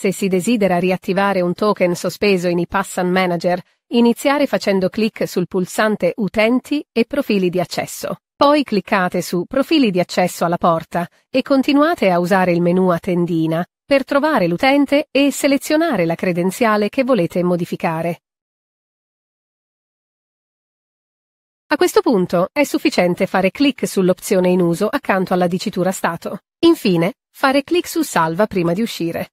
Se si desidera riattivare un token sospeso in iPassan Manager, iniziare facendo clic sul pulsante Utenti e Profili di accesso. Poi cliccate su Profili di accesso alla porta e continuate a usare il menu a tendina per trovare l'utente e selezionare la credenziale che volete modificare. A questo punto è sufficiente fare clic sull'opzione in uso accanto alla dicitura stato. Infine, fare clic su salva prima di uscire.